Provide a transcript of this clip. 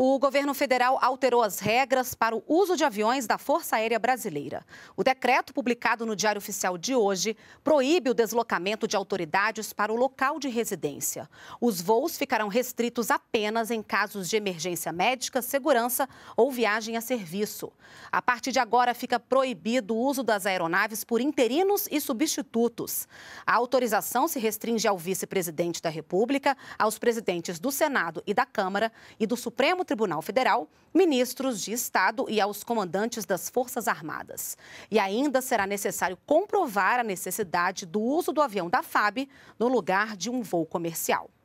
o governo federal alterou as regras para o uso de aviões da Força Aérea Brasileira. O decreto publicado no Diário Oficial de hoje proíbe o deslocamento de autoridades para o local de residência. Os voos ficarão restritos apenas em casos de emergência médica, segurança ou viagem a serviço. A partir de agora, fica proibido o uso das aeronaves por interinos e substitutos. A autorização se restringe ao vice-presidente da República, aos presidentes do Senado e da Câmara e do Supremo Tribunal Federal, ministros de Estado e aos comandantes das Forças Armadas. E ainda será necessário comprovar a necessidade do uso do avião da FAB no lugar de um voo comercial.